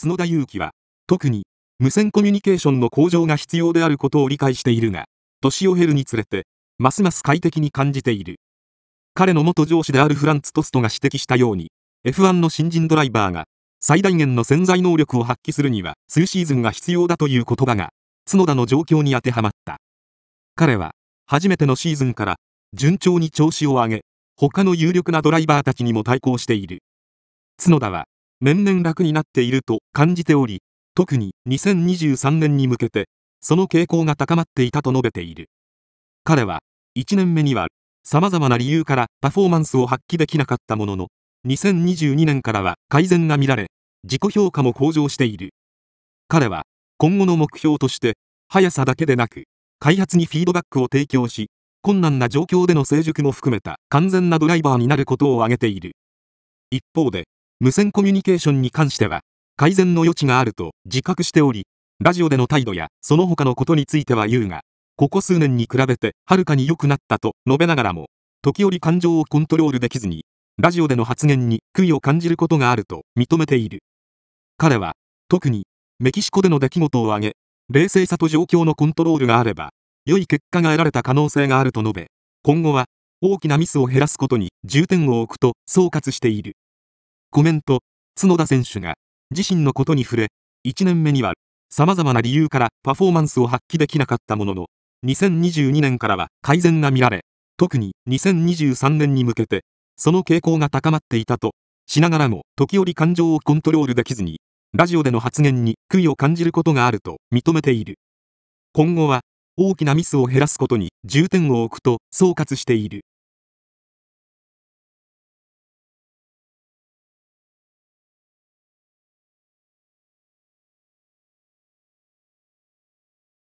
角田裕樹は、特に、無線コミュニケーションの向上が必要であることを理解しているが、年を経るにつれて、ますます快適に感じている。彼の元上司であるフランツ・トストが指摘したように、F1 の新人ドライバーが、最大限の潜在能力を発揮するには、数シーズンが必要だという言葉が、角田の状況に当てはまった。彼は、初めてのシーズンから、順調に調子を上げ、他の有力なドライバーたちにも対抗している。角田は、年々楽になっていると感じており特に2023年に向けてその傾向が高まっていたと述べている彼は1年目には様々な理由からパフォーマンスを発揮できなかったものの2022年からは改善が見られ自己評価も向上している彼は今後の目標として速さだけでなく開発にフィードバックを提供し困難な状況での成熟も含めた完全なドライバーになることを挙げている一方で無線コミュニケーションに関しては、改善の余地があると自覚しており、ラジオでの態度やその他のことについては言うが、ここ数年に比べてはるかに良くなったと述べながらも、時折感情をコントロールできずに、ラジオでの発言に悔いを感じることがあると認めている。彼は、特に、メキシコでの出来事を挙げ、冷静さと状況のコントロールがあれば、良い結果が得られた可能性があると述べ、今後は、大きなミスを減らすことに重点を置くと総括している。コメント、角田選手が自身のことに触れ、1年目には様々な理由からパフォーマンスを発揮できなかったものの、2022年からは改善が見られ、特に2023年に向けて、その傾向が高まっていたと、しながらも時折感情をコントロールできずに、ラジオでの発言に悔いを感じることがあると認めている。今後は、大きなミスを減らすことに重点を置くと総括している。